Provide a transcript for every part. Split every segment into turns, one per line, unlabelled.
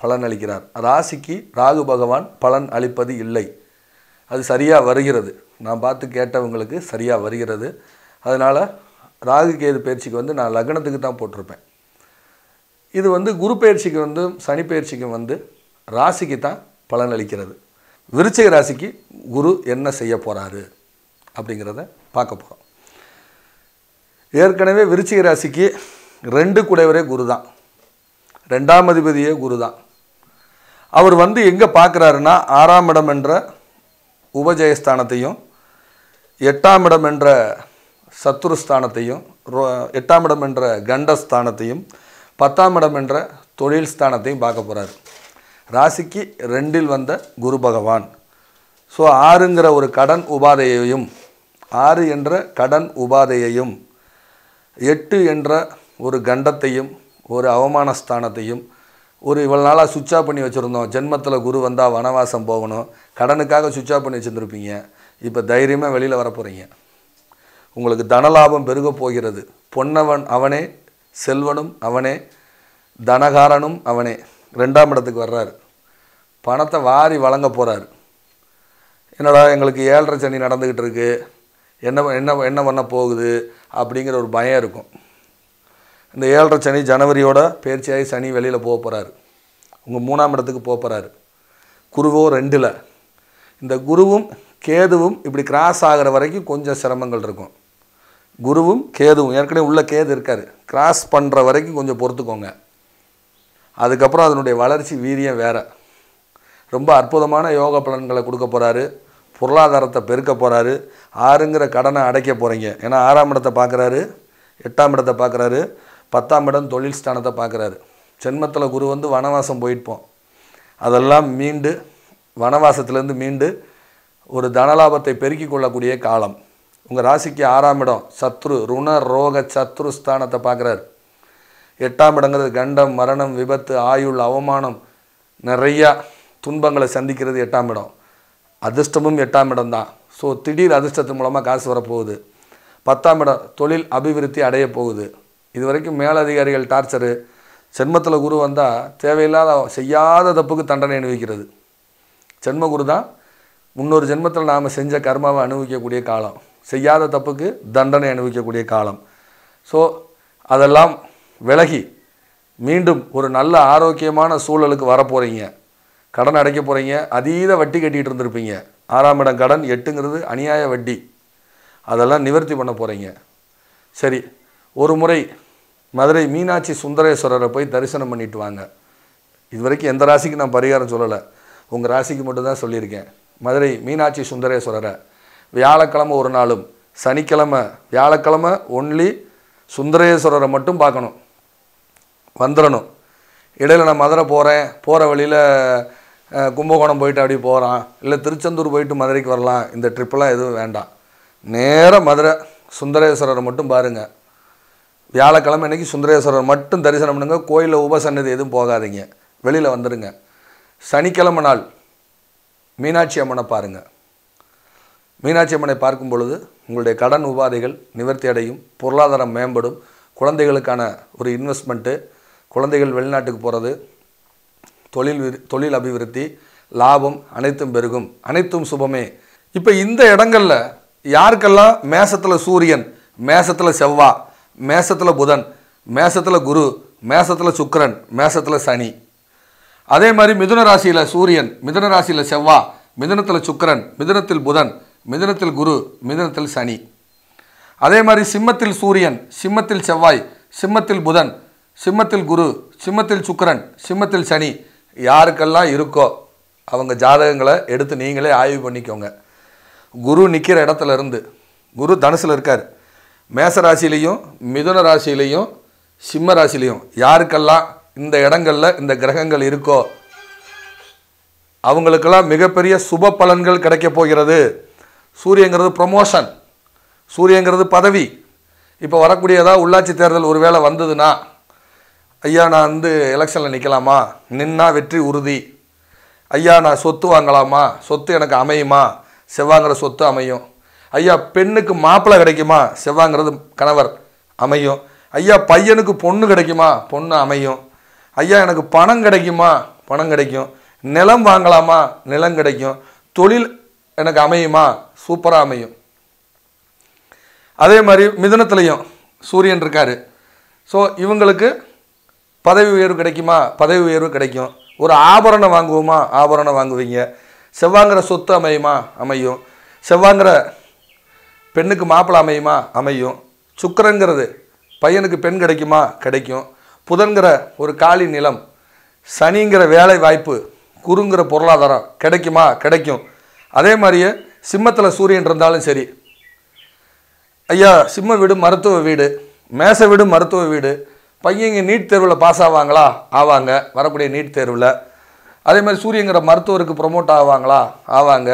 பலன் அளிக்கிறார் ராசிக்கு ராகு பகவான் பலன் அளிப்பது இல்லை அது சரியாக வருகிறது நான் பார்த்து கேட்டவங்களுக்கு சரியாக வருகிறது அதனால் ராகு கேது பயிற்சிக்கு வந்து நான் லக்னத்துக்கு தான் போட்டிருப்பேன் இது வந்து குரு பயிற்சிக்கு வந்து சனி பயிற்சிக்கு வந்து ராசிக்கு தான் பலன் அளிக்கிறது விருச்சிக ராசிக்கு குரு என்ன செய்ய போகிறாரு அப்படிங்கிறத பார்க்க போகிறோம் ஏற்கனவே விருச்சிக ராசிக்கு ரெண்டு குடைவரே குரு தான் ரெண்டாம் அதிபதியே குரு தான் அவர் வந்து எங்கே பார்க்குறாருன்னா ஆறாம் இடம் என்ற உபஜயஸ்தானத்தையும் எட்டாம் இடம் என்ற சத்துருஸ்தானத்தையும் எட்டாம் இடம் என்ற கண்டஸ்தானத்தையும் பத்தாம் இடம் என்ற தொழில் ஸ்தானத்தையும் பார்க்க போகிறார் ராசிக்கு ரெண்டில் வந்த குரு பகவான் ஸோ ஆறுங்கிற ஒரு கடன் உபாதையையும் ஆறு என்ற கடன் உபாதையையும் எட்டு என்ற ஒரு கண்டத்தையும் ஒரு அவமான ஸ்தானத்தையும் ஒரு இவ்வளோ நாளாக சுவிட்ச் ஆஃப் பண்ணி வச்சுருந்தோம் ஜென்மத்தில் குரு வந்தால் வனவாசம் போகணும் கடனுக்காக சுவிட்ச் ஆஃப் பண்ணி வச்சுருந்துருப்பீங்க இப்போ தைரியமாக வெளியில் வர போகிறீங்க உங்களுக்கு தனலாபம் பெருக போகிறது பொன்னவன் அவனே செல்வனும் அவனே தனகாரனும் அவனே ரெண்டாம் இடத்துக்கு வர்றார் பணத்தை வாரி வழங்க போகிறார் என்னடா எங்களுக்கு ஏழரை சனி நடந்துக்கிட்டு இருக்குது என்ன என்ன என்ன பண்ண போகுது அப்படிங்கிற ஒரு பயம் இருக்கும் இந்த ஏழரை சனி ஜனவரியோட பேர்ச்சியாகி சனி வெளியில் போக போகிறாரு உங்கள் மூணாம் இடத்துக்கு போக போகிறாரு குருவோ ரெண்டில் இந்த குருவும் கேதுவும் இப்படி கிராஸ் ஆகிற வரைக்கும் கொஞ்சம் சிரமங்கள் இருக்கும் குருவும் கேதுவும் ஏற்கனவே உள்ள கேது இருக்கார் கிராஸ் பண்ணுற வரைக்கும் கொஞ்சம் பொறுத்துக்கோங்க அதுக்கப்புறம் அதனுடைய வளர்ச்சி வீரியம் வேறு ரொம்ப அற்புதமான யோக பலன்களை கொடுக்க போகிறாரு பொருளாதாரத்தை பெருக்க போகிறாரு ஆறுங்கிற கடனை அடைக்க போகிறீங்க ஏன்னா ஆறாம் இடத்தை பார்க்குறாரு எட்டாம் இடத்தை பார்க்குறாரு பத்தாம் இடம் தொழில் ஸ்தானத்தை பார்க்குறாரு ஜென்மத்தில் குரு வந்து வனவாசம் போயிட்போம் அதெல்லாம் மீண்டு வனவாசத்துலேருந்து மீண்டு ஒரு தனலாபத்தை பெருக்கிக் கொள்ளக்கூடிய காலம் உங்கள் ராசிக்கு ஆறாம் இடம் சத்ரு ருண ரோக சத்ரு ஸ்தானத்தை பார்க்குறாரு எட்டாம் இடங்கிறது கண்டம் மரணம் விபத்து ஆயுள் அவமானம் நிறையா துன்பங்களை சந்திக்கிறது எட்டாம் இடம் அதிர்ஷ்டமும் எட்டாம் இடம் தான் ஸோ திடீர் அதிர்ஷ்டத்து மூலமாக காசு வரப்போகுது பத்தாம் இடம் தொழில் அபிவிருத்தி அடைய போகுது இது வரைக்கும் மேலதிகாரிகள் டார்ச்சரு சென்மத்தில் குரு வந்தால் தேவையில்லாத செய்யாத தப்புக்கு தண்டனை அனுபவிக்கிறது சென்மகுரு தான் முன்னொரு ஜென்மத்தில் நாம் செஞ்ச கர்மாவை அனுபவிக்கக்கூடிய காலம் செய்யாத தப்புக்கு தண்டனை அனுபவிக்கக்கூடிய காலம் ஸோ அதெல்லாம் விலகி மீண்டும் ஒரு நல்ல ஆரோக்கியமான சூழலுக்கு வரப்போகிறீங்க கடன் அடைக்க போகிறீங்க அதீத வட்டி கட்டிகிட்டு இருந்திருப்பீங்க ஆறாம் இடம் கடன் எட்டுங்கிறது அநியாய வட்டி அதெல்லாம் நிவர்த்தி பண்ண போகிறீங்க சரி ஒரு முறை மதுரை மீனாட்சி சுந்தரேஸ்வரரை போய் தரிசனம் பண்ணிட்டு வாங்க இது வரைக்கும் எந்த ராசிக்கு நான் பரிகாரம் சொல்லலை உங்கள் ராசிக்கு மட்டும்தான் சொல்லியிருக்கேன் மதுரை மீனாட்சி சுந்தரேஸ்வரரை வியாழக்கிழமை ஒரு நாளும் சனிக்கிழமை வியாழக்கிழமை ஒன்லி சுந்தரேஸ்வரரை மட்டும் பார்க்கணும் வந்துடணும் இடையில் நான் மதுரை போகிறேன் போகிற வழியில் கும்பகோணம் போயிட்டு அப்படி போகிறான் இல்லை திருச்செந்தூர் போயிட்டு மதுரைக்கு வரலாம் இந்த ட்ரிப்பெல்லாம் எதுவும் வேண்டாம் நேராக மதுரை சுந்தரேஸ்வரரை மட்டும் பாருங்கள் வியாழக்கிழமை அன்றைக்கி சுந்தரேஸ்வரர் மட்டும் தரிசனம் பண்ணுங்க கோயிலில் உபசன்னதி எதுவும் போகாதீங்க வெளியில் வந்துடுங்க சனிக்கிழமை நாள் மீனாட்சி அம்மனை பாருங்கள் மீனாட்சி அம்மனை பார்க்கும் பொழுது உங்களுடைய கடன் உபாதைகள் நிவர்த்தி அடையும் பொருளாதாரம் மேம்படும் குழந்தைகளுக்கான ஒரு இன்வெஸ்ட்மெண்ட்டு குழந்தைகள் வெளிநாட்டுக்கு போகிறது தொழில் தொழில் அபிவிருத்தி லாபம் அனைத்தும் பெருகும் அனைத்தும் சுபமே இப்போ இந்த இடங்களில் யாருக்கெல்லாம் மேசத்தில் சூரியன் மேசத்தில் செவ்வாய் மேசத்தில் புதன் மேசத்தில் குரு மேசத்தில் சுக்கரன் மேசத்தில் சனி அதே மாதிரி மிதுன ராசியில் சூரியன் மிதுன ராசியில் செவ்வா மிதுனத்தில் சுக்கரன் மிதுனத்தில் புதன் மிதுனத்தில் குரு மிதுனத்தில் சனி அதே மாதிரி சிம்மத்தில் சூரியன் சிம்மத்தில் செவ்வாய் சிம்மத்தில் புதன் சிம்மத்தில் குரு சிம்மத்தில் சுக்கரன் சிம்மத்தில் சனி யாருக்கெல்லாம் இருக்கோ அவங்க ஜாதகங்களை எடுத்து நீங்களே ஆய்வு பண்ணிக்கோங்க குரு நிற்கிற இடத்துல இருந்து குரு தனுசில் இருக்கார் மேச ராசிலையும் மிதுன ராசியிலையும் சிம்ம ராசிலையும் யாருக்கெல்லாம் இந்த இடங்களில் இந்த கிரகங்கள் இருக்கோ அவங்களுக்கெல்லாம் மிகப்பெரிய சுப பலன்கள் கிடைக்கப் போகிறது சூரியங்கிறது ப்ரொமோஷன் சூரியங்கிறது பதவி இப்போ வரக்கூடியதாக உள்ளாட்சி தேர்தல் ஒரு வேளை வந்ததுன்னா ஐயா நான் வந்து எலெக்ஷனில் நிற்கலாமா நின்னா வெற்றி உறுதி ஐயா நான் சொத்து வாங்கலாமா சொத்து எனக்கு அமையுமா செவ்வாங்கிற சொத்து அமையும் ஐயா பெண்ணுக்கு மாப்பிள்ளை கிடைக்குமா செவ்வாங்கிறது கணவர் அமையும் ஐயா பையனுக்கு பொண்ணு கிடைக்குமா பொண்ணு அமையும் ஐயா எனக்கு பணம் கிடைக்குமா பணம் கிடைக்கும் நிலம் வாங்கலாமா நிலம் கிடைக்கும் தொழில் எனக்கு அமையுமா சூப்பராக அமையும் அதே மாதிரி மிதனத்துலேயும் சூரியன் இருக்கார் ஸோ இவங்களுக்கு பதவி உயர்வு கிடைக்குமா பதவி உயர்வு கிடைக்கும் ஒரு ஆபரணம் வாங்குவோமா ஆபரணம் வாங்குவீங்க செவ்வாங்கிற சொத்து அமையுமா அமையும் செவ்வாங்கிற பெண்ணுக்கு மாப்பிள்ளை அமையுமா அமையும் சுக்கரங்கிறது பையனுக்கு பெண் கிடைக்குமா கிடைக்கும் புதன்கிற ஒரு காலி நிலம் சனிங்கிற வேலை வாய்ப்பு குறுங்கிற பொருளாதாரம் கிடைக்குமா கிடைக்கும் அதே மாதிரியே சிம்மத்தில் சூரியன் இருந்தாலும் சரி ஐயா சிம்ம வீடு மருத்துவ வீடு மேச வீடு மருத்துவ வீடு பையங்க நீட் தேர்வில் பாஸ் ஆவாங்களா ஆவாங்க வரக்கூடிய நீட் தேர்வில் அதே மாதிரி சூரியங்கிற மருத்துவருக்கு ப்ரொமோட் ஆவாங்களா ஆவாங்க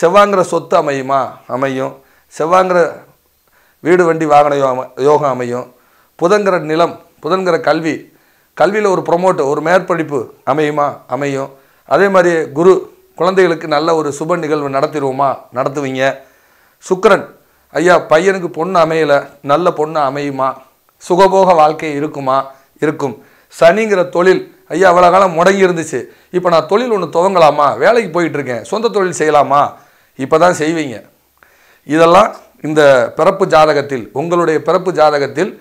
செவ்வாங்கிற சொத்து அமையுமா அமையும் செவ்வாங்கிற வீடு வண்டி வாகன யோகம் யோகம் அமையும் புதன்கிற நிலம் புதன்கிற கல்வி கல்வியில் ஒரு ப்ரொமோட்டு ஒரு மேற்படிப்பு அமையுமா அமையும் அதே மாதிரி குரு குழந்தைகளுக்கு நல்ல ஒரு சுப நிகழ்வு நடத்திடுவோமா நடத்துவீங்க சுக்கரன் ஐயா பையனுக்கு பொண்ணு அமையலை நல்ல பொண்ணு அமையுமா சுகபோக வாழ்க்கை இருக்குமா இருக்கும் சனிங்கிற தொழில் ஐயா அவ்வளோ காலம் முடங்கி இருந்துச்சு இப்போ நான் தொழில் ஒன்று துவங்கலாமா வேலைக்கு போயிட்டுருக்கேன் சொந்த தொழில் செய்யலாமா இப்போ தான் செய்வீங்க இதெல்லாம் இந்த பிறப்பு ஜாதகத்தில் உங்களுடைய பிறப்பு ஜாதகத்தில்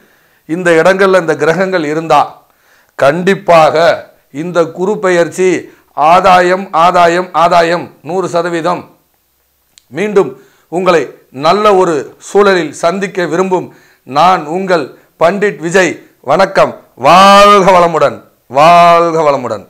இந்த இடங்களில் இந்த கிரகங்கள் இருந்தால் கண்டிப்பாக இந்த குரு பெயர்ச்சி ஆதாயம் ஆதாயம் ஆதாயம் நூறு சதவீதம் மீண்டும் உங்களை நல்ல ஒரு சூழலில் சந்திக்க விரும்பும் நான் உங்கள் பண்டிட் விஜய் வணக்கம் வாழ்க வளமுடன் வாழ்க வளமுடன்